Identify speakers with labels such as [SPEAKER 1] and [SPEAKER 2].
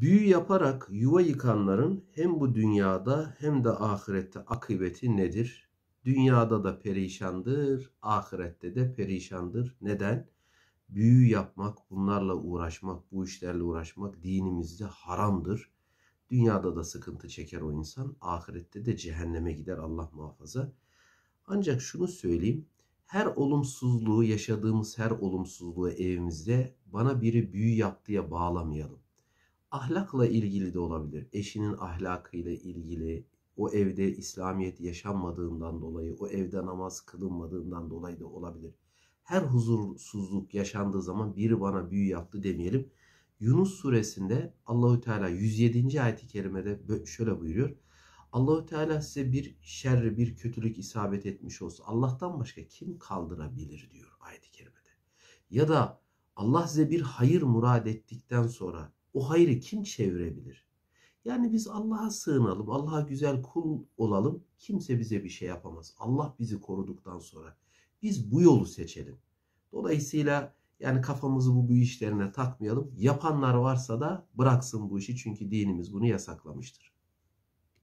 [SPEAKER 1] Büyü yaparak yuva yıkanların hem bu dünyada hem de ahirette akıbeti nedir? Dünyada da perişandır, ahirette de perişandır. Neden? Büyü yapmak, bunlarla uğraşmak, bu işlerle uğraşmak dinimizde haramdır. Dünyada da sıkıntı çeker o insan, ahirette de cehenneme gider Allah muhafaza. Ancak şunu söyleyeyim, her olumsuzluğu, yaşadığımız her olumsuzluğu evimizde bana biri büyü yaptıya bağlamayalım ahlakla ilgili de olabilir. Eşinin ahlakıyla ilgili, o evde İslamiyet yaşanmadığından dolayı, o evde namaz kılınmadığından dolayı da olabilir. Her huzursuzluk yaşandığı zaman biri bana büyü yaptı demeyelim. Yunus suresinde Allahü Teala 107. ayeti kerimede şöyle buyuruyor. Allahü Teala size bir şerri, bir kötülük isabet etmiş olsa Allah'tan başka kim kaldırabilir diyor ayet-i kerimede. Ya da Allah size bir hayır murad ettikten sonra o hayrı kim çevirebilir? Yani biz Allah'a sığınalım, Allah'a güzel kul olalım. Kimse bize bir şey yapamaz. Allah bizi koruduktan sonra biz bu yolu seçelim. Dolayısıyla yani kafamızı bu büyü işlerine takmayalım. Yapanlar varsa da bıraksın bu işi çünkü dinimiz bunu yasaklamıştır.